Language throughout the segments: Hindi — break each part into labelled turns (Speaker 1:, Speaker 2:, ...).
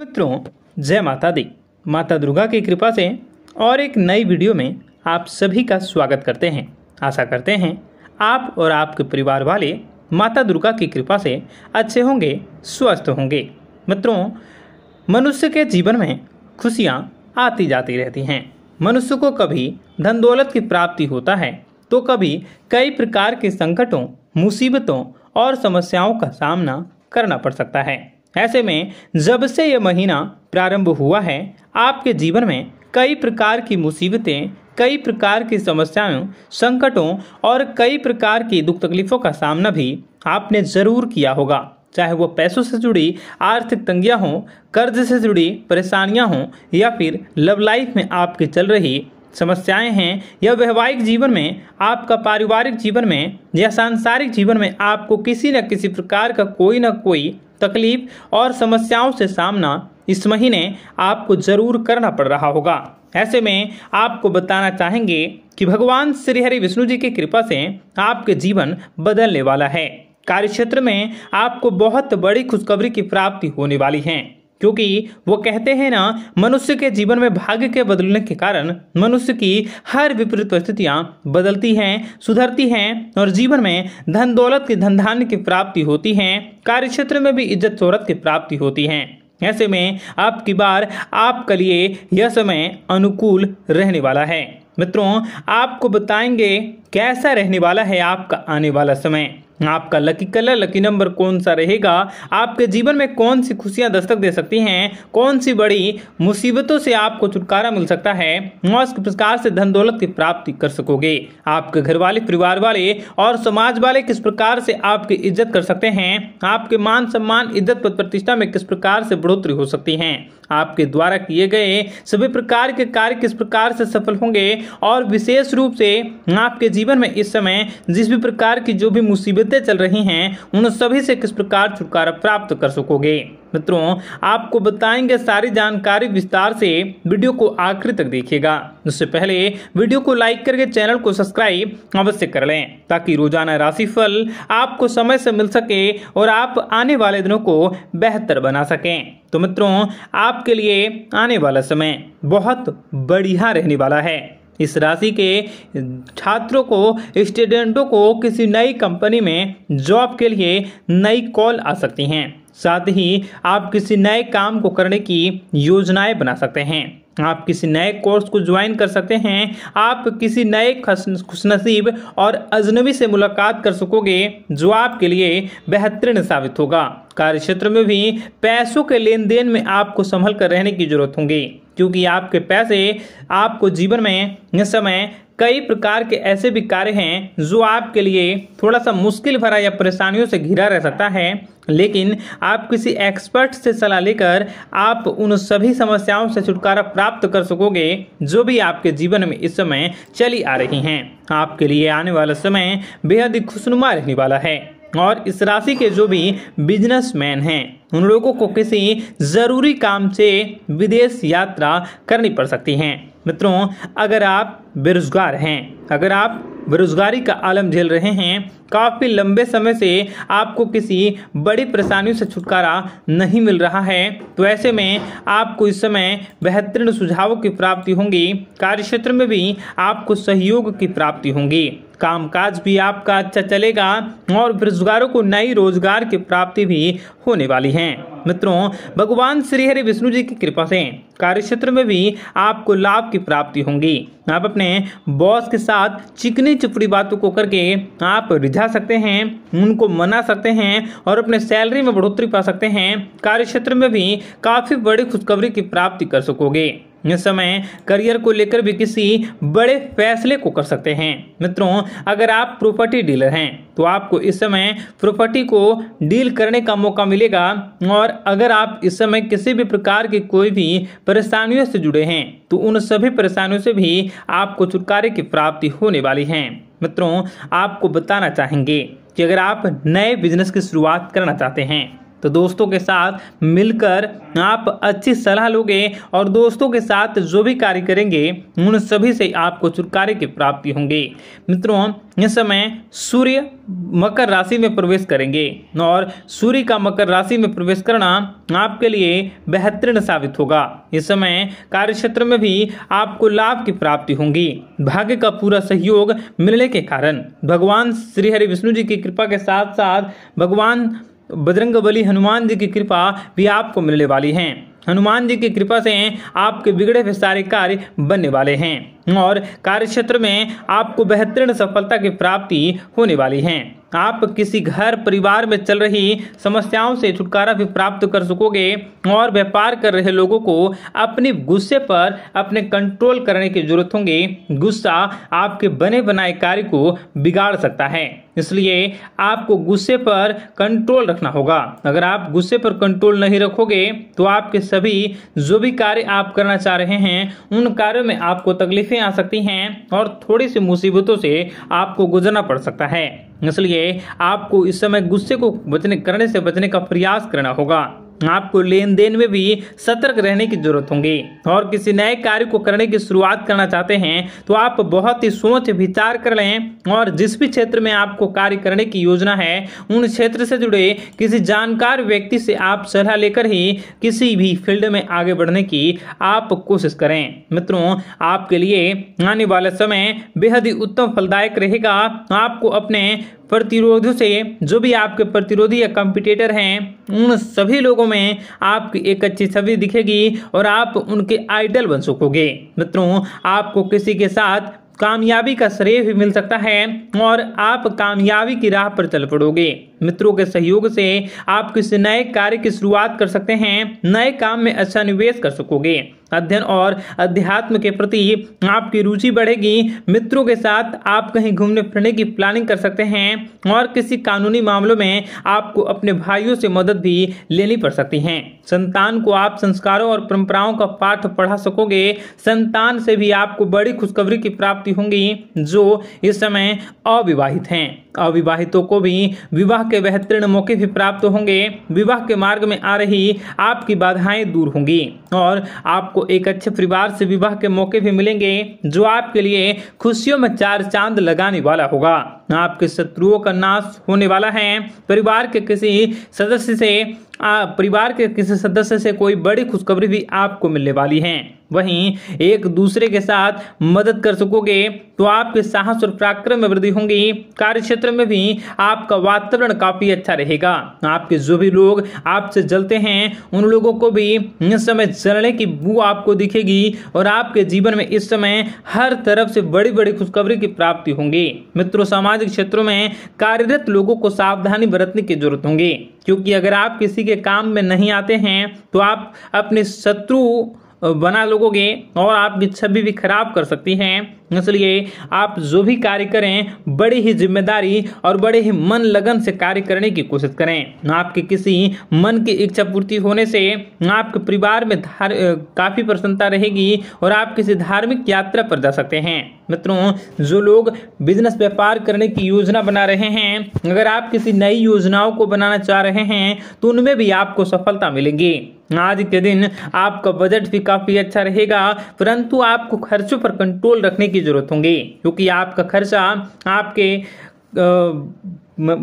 Speaker 1: मित्रों जय माता दी माता दुर्गा की कृपा से और एक नई वीडियो में आप सभी का स्वागत करते हैं आशा करते हैं आप और आपके परिवार वाले माता दुर्गा की कृपा से अच्छे होंगे स्वस्थ होंगे मित्रों मनुष्य के जीवन में खुशियाँ आती जाती रहती हैं मनुष्य को कभी धन दौलत की प्राप्ति होता है तो कभी कई प्रकार के संकटों मुसीबतों और समस्याओं का सामना करना पड़ सकता है ऐसे में जब से यह महीना प्रारंभ हुआ है आपके जीवन में कई प्रकार की मुसीबतें कई प्रकार की समस्याओं संकटों और कई प्रकार की दुख तकलीफों का सामना भी आपने ज़रूर किया होगा चाहे वह पैसों से जुड़ी आर्थिक तंगियां हों कर्ज से जुड़ी परेशानियां हों या फिर लव लाइफ में आपकी चल रही समस्याएं हैं या वैवाहिक जीवन में आपका पारिवारिक जीवन में या सांसारिक जीवन में आपको किसी न किसी प्रकार का कोई ना कोई तकलीफ और समस्याओं से सामना इस महीने आपको जरूर करना पड़ रहा होगा ऐसे में आपको बताना चाहेंगे कि भगवान श्रीहरि विष्णु जी की कृपा से आपके जीवन बदलने वाला है कार्य क्षेत्र में आपको बहुत बड़ी खुशखबरी की प्राप्ति होने वाली है क्योंकि वो कहते हैं ना मनुष्य के जीवन में भाग्य के बदलने के कारण मनुष्य की हर विपरीत परिस्थितियाँ बदलती हैं सुधरती हैं और जीवन में धन दौलत के धन धान्य की प्राप्ति होती है क्षेत्र में भी इज्जत शोरत की प्राप्ति होती है ऐसे में आपकी बार आपके लिए यह समय अनुकूल रहने वाला है मित्रों आपको बताएंगे कैसा रहने वाला है आपका आने वाला समय आपका लकी कलर लकी नंबर कौन सा रहेगा आपके जीवन में कौन सी खुशियां दस्तक दे सकती हैं कौन सी बड़ी मुसीबतों से आपको छुटकारा मिल सकता है प्रकार से धन दौलत की प्राप्ति कर सकोगे आपके घर वाले परिवार वाले और समाज वाले किस प्रकार से आपकी इज्जत कर सकते हैं आपके मान सम्मान इज्जत पद प्रतिष्ठा में किस प्रकार से बढ़ोतरी हो सकती है आपके द्वारा किए गए सभी प्रकार के कार्य किस प्रकार से सफल होंगे और विशेष रूप से आपके जीवन में इस समय जिस भी प्रकार की जो भी मुसीबतें चल रही हैं उन सभी से किस प्रकार छुटकारा प्राप्त कर सकोगे मित्रों आपको बताएंगे सारी जानकारी विस्तार से वीडियो को आखिर तक देखिएगा उससे पहले वीडियो को लाइक करके चैनल को सब्सक्राइब अवश्य कर लें ताकि रोजाना राशिफल आपको समय से मिल सके और आप आने वाले दिनों को बेहतर बना सकें तो मित्रों आपके लिए आने वाला समय बहुत बढ़िया रहने वाला है इस राशि के छात्रों को स्टूडेंटों को किसी नई कंपनी में जॉब के लिए नई कॉल आ सकती हैं साथ ही आप किसी नए काम को करने की योजनाएं बना सकते हैं आप किसी नए कोर्स को ज्वाइन कर सकते हैं आप किसी नए खुशनसीब और अजनबी से मुलाकात कर सकोगे जो आपके लिए बेहतरीन साबित होगा कार्य क्षेत्र में भी पैसों के लेन देन में आपको संभल कर रहने की जरूरत होगी क्योंकि आपके पैसे आपको जीवन में इस समय कई प्रकार के ऐसे भी कार्य हैं जो आपके लिए थोड़ा सा मुश्किल भरा या परेशानियों से घिरा रह सकता है लेकिन आप किसी एक्सपर्ट से सलाह लेकर आप उन सभी समस्याओं से छुटकारा प्राप्त कर सकोगे जो भी आपके जीवन में इस समय चली आ रही हैं आपके लिए आने वाला समय बेहद ही खुशनुमा रहने वाला है और इस राशि के जो भी बिजनेसमैन हैं उन लोगों को किसी ज़रूरी काम से विदेश यात्रा करनी पड़ सकती हैं मित्रों अगर आप बेरोजगार हैं अगर आप बेरोजगारी का आलम झेल रहे हैं काफ़ी लंबे समय से आपको किसी बड़ी परेशानी से छुटकारा नहीं मिल रहा है तो ऐसे में आपको इस समय बेहतरीन सुझावों की प्राप्ति होंगी क्षेत्र में भी आपको सहयोग की प्राप्ति होंगी कामकाज भी आपका अच्छा चलेगा और बेरोजगारों को नई रोजगार की प्राप्ति भी होने वाली है मित्रों भगवान श्री हरि विष्णु जी की कृपा से कार्यक्षेत्र में भी आपको लाभ की प्राप्ति होंगी आप अपने बॉस के साथ चिकनी चुपड़ी बातों को करके आप रिझा समझा सकते हैं उनको मना सकते हैं और अपने सैलरी में बढ़ोतरी पा सकते हैं कार्य क्षेत्र में भी काफ़ी बड़ी खुशखबरी की प्राप्ति कर सकोगे इस समय करियर को लेकर भी किसी बड़े फैसले को कर सकते हैं मित्रों अगर आप प्रॉपर्टी डीलर हैं तो आपको इस समय प्रॉपर्टी को डील करने का मौका मिलेगा और अगर आप इस समय किसी भी प्रकार की कोई भी परेशानियों से जुड़े हैं तो उन सभी परेशानियों से भी आपको छुटकारे की प्राप्ति होने वाली है मित्रों आपको बताना चाहेंगे कि अगर आप नए बिजनेस की शुरुआत करना चाहते हैं तो दोस्तों के साथ मिलकर आप अच्छी सलाह लोगे और दोस्तों के साथ जो भी कार्य करेंगे उन सभी से आपको छुटकारे की प्राप्ति होंगे मित्रों इस समय सूर्य मकर राशि में प्रवेश करेंगे और सूर्य का मकर राशि में प्रवेश करना आपके लिए बेहतरीन साबित होगा इस समय कार्य क्षेत्र में भी आपको लाभ की प्राप्ति होगी भाग्य का पूरा सहयोग मिलने के कारण भगवान श्री हरि विष्णु जी की कृपा के साथ साथ भगवान बजरंग बली हनुमान जी की कृपा भी आपको मिलने वाली है हनुमान जी की कृपा से आपके बिगड़े हुए सारे कार्य बनने वाले हैं और कार्य क्षेत्र में आपको बेहतरीन सफलता की प्राप्ति होने वाली है आप किसी घर परिवार में चल रही समस्याओं से छुटकारा भी प्राप्त कर सकोगे और व्यापार कर रहे लोगों को अपने गुस्से पर अपने कंट्रोल करने की जरूरत होंगे गुस्सा आपके बने बनाए कार्य को बिगाड़ सकता है इसलिए आपको गुस्से पर कंट्रोल रखना होगा अगर आप गुस्से पर कंट्रोल नहीं रखोगे तो आपके सभी जो भी कार्य आप करना चाह रहे हैं उन कार्यों में आपको तकलीफें आ सकती हैं और थोड़ी सी मुसीबतों से आपको गुजरना पड़ सकता है इसलिए आपको इस समय गुस्से को बचने करने से बचने का प्रयास करना होगा आपको लेन देन में भी सतर्क रहने की जरूरत होगी और किसी नए कार्य को करने की शुरुआत करना चाहते हैं तो आप बहुत ही सोच विचार कर लें और जिस भी क्षेत्र में आपको कार्य करने की योजना है उन क्षेत्र से जुड़े किसी जानकार व्यक्ति से आप सलाह लेकर ही किसी भी फील्ड में आगे बढ़ने की आप कोशिश करें मित्रों आपके लिए आने वाला समय बेहद ही उत्तम फलदायक रहेगा आपको अपने प्रतिरोधों से जो भी आपके प्रतिरोधी या कंपिटेटर हैं उन सभी लोगों में आपकी एक अच्छी छवि दिखेगी और आप उनके आइडल बन सकोगे मित्रों आपको किसी के साथ कामयाबी का श्रेय भी मिल सकता है और आप कामयाबी की राह पर चल पड़ोगे मित्रों के सहयोग से आप किसी नए कार्य की शुरुआत कर सकते हैं नए काम में अच्छा निवेश कर सकोगे अध्ययन और अध्यात्म के प्रति आपकी रुचि बढ़ेगी मित्रों के साथ आप कहीं घूमने फिरने की प्लानिंग कर सकते हैं और किसी कानूनी मामलों में आपको अपने भाइयों से मदद भी लेनी पड़ सकती है संतान को आप संस्कारों और परंपराओं का पाठ पढ़ा सकोगे संतान से भी आपको बड़ी खुशखबरी की प्राप्ति होंगी जो इस समय अविवाहित हैं अविवाहितों को भी विवाह के बेहतरीन मौके भी प्राप्त होंगे विवाह के मार्ग में आ रही आपकी बाधाएं दूर होंगी और आपको एक अच्छे परिवार से विवाह के मौके भी मिलेंगे जो आपके लिए खुशियों में चार चांद लगाने वाला होगा आपके शत्रुओं का नाश होने वाला है परिवार के किसी सदस्य से परिवार के किसी सदस्य से कोई बड़ी खुशखबरी भी आपको मिलने वाली है वहीं एक दूसरे के साथ मदद कर सकोगे तो आपके साहस और पराक्रम में वृद्धि होंगी कार्य क्षेत्र में भी आपका वातावरण काफी अच्छा रहेगा आपके जो भी लोग आपसे जलते हैं उन लोगों को भी इस समय जलने की बू आपको दिखेगी और आपके जीवन में इस समय हर तरफ से बड़ी बड़ी खुशखबरी की प्राप्ति होंगी मित्रों समाज सामाजिक क्षेत्रों में कार्यरत लोगों को सावधानी बरतने की जरूरत होगी क्योंकि अगर आप किसी के काम में नहीं आते हैं तो आप अपने शत्रु बना लोगोगे और आपकी छवि भी खराब कर सकती है इसलिए आप जो भी कार्य करें बड़ी ही जिम्मेदारी और बड़े ही मन लगन से कार्य करने की कोशिश करें आपके किसी मन की इच्छा पूर्ति होने से आपके परिवार में धार काफ़ी प्रसन्नता रहेगी और आप किसी धार्मिक यात्रा पर जा सकते हैं मित्रों जो लोग बिजनेस व्यापार करने की योजना बना रहे हैं अगर आप किसी नई योजनाओं को बनाना चाह रहे हैं तो उनमें भी आपको सफलता मिलेगी आज के दिन आपका बजट भी काफ़ी अच्छा रहेगा परंतु आपको खर्चों पर कंट्रोल रखने की ज़रूरत होगी क्योंकि आपका खर्चा आपके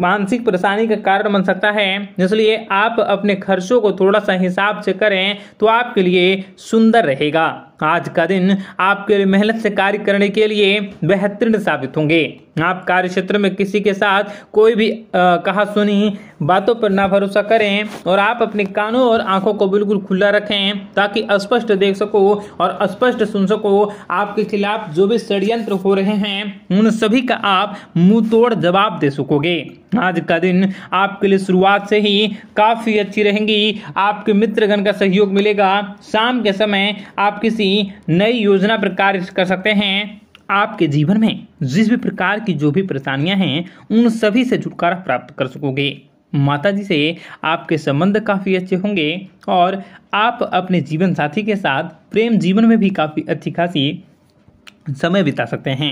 Speaker 1: मानसिक परेशानी का कारण बन सकता है इसलिए आप अपने खर्चों को थोड़ा सा हिसाब से करें तो आपके लिए सुंदर रहेगा आज का दिन आपके लिए मेहनत से कार्य करने के लिए बेहतरीन साबित होंगे आप कार्य क्षेत्र में किसी के साथ कोई भी आ, कहा सुनी बातों पर ना भरोसा करें और आप अपने कानों और आंखों को बिल्कुल खुला रखें ताकि स्पष्ट देख सको और स्पष्ट सुन सको आपके खिलाफ जो भी षड्यंत्र हो रहे हैं उन सभी का आप मुंह तोड़ जवाब दे सकोगे आज का दिन आपके लिए शुरुआत से ही काफ़ी अच्छी रहेगी आपके मित्रगण का सहयोग मिलेगा शाम के समय आप किसी नई योजना पर कार्य कर सकते हैं आपके जीवन में जिस भी प्रकार की जो भी परेशानियां हैं उन सभी से छुटकारा प्राप्त कर सकोगे माता जी से आपके संबंध काफ़ी अच्छे होंगे और आप अपने जीवन साथी के साथ प्रेम जीवन में भी काफ़ी अच्छी खासी समय बिता सकते हैं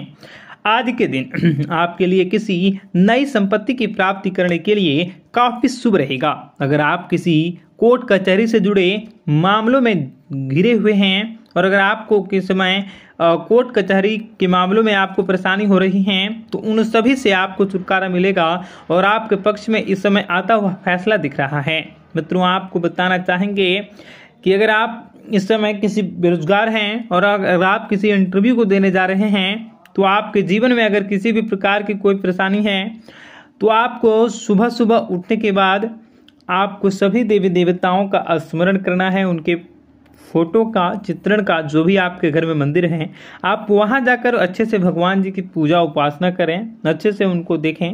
Speaker 1: आज के दिन आपके लिए किसी नई संपत्ति की प्राप्ति करने के लिए काफ़ी शुभ रहेगा अगर आप किसी कोर्ट कचहरी से जुड़े मामलों में घिरे हुए हैं और अगर आपको किस समय कोर्ट कचहरी के मामलों में आपको परेशानी हो रही है तो उन सभी से आपको छुटकारा मिलेगा और आपके पक्ष में इस समय आता हुआ फैसला दिख रहा है मित्रों आपको बताना चाहेंगे कि अगर आप इस समय किसी बेरोजगार हैं और अगर आप किसी इंटरव्यू को देने जा रहे हैं तो आपके जीवन में अगर किसी भी प्रकार की कोई परेशानी है तो आपको सुबह सुबह उठने के बाद आपको सभी देवी देवताओं का स्मरण करना है उनके फोटो का चित्रण का जो भी आपके घर में मंदिर हैं आप वहाँ जाकर अच्छे से भगवान जी की पूजा उपासना करें अच्छे से उनको देखें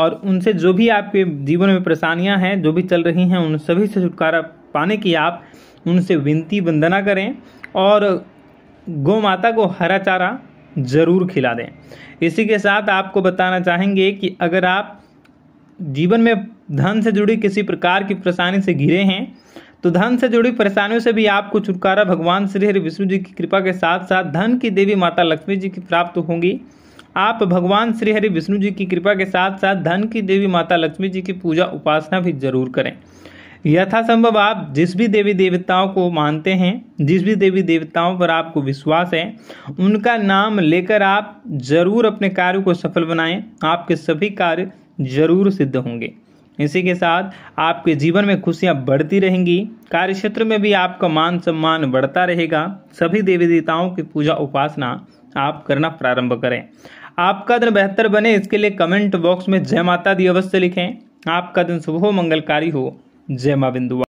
Speaker 1: और उनसे जो भी आपके जीवन में परेशानियाँ हैं जो भी चल रही हैं उन सभी से छुटकारा पाने की आप उनसे विनती वंदना करें और गौ माता को हरा चारा ज़रूर खिला दें इसी के साथ आपको बताना चाहेंगे कि अगर आप जीवन में धन से जुड़ी किसी प्रकार की परेशानी से घिरे हैं तो धन से जुड़ी परेशानियों से भी आपको छुटकारा भगवान श्री हरि विष्णु जी की कृपा के साथ साथ धन की देवी माता लक्ष्मी जी की प्राप्त होंगी आप भगवान श्री हरि विष्णु जी की कृपा के साथ साथ धन की देवी माता लक्ष्मी जी की पूजा उपासना भी जरूर करें यथासंभव आप जिस भी देवी देवताओं को मानते हैं जिस भी देवी देवताओं पर आपको विश्वास है उनका नाम लेकर आप जरूर अपने कार्य को सफल बनाएं आपके सभी कार्य जरूर सिद्ध होंगे इसी के साथ आपके जीवन में खुशियां बढ़ती रहेंगी कार्य क्षेत्र में भी आपका मान सम्मान बढ़ता रहेगा सभी देवी देवताओं की पूजा उपासना आप करना प्रारंभ करें आपका दिन बेहतर बने इसके लिए कमेंट बॉक्स में जय माता दी अवश्य लिखें आपका दिन शुभ हो मंगलकारी हो जय मां बिंदुआ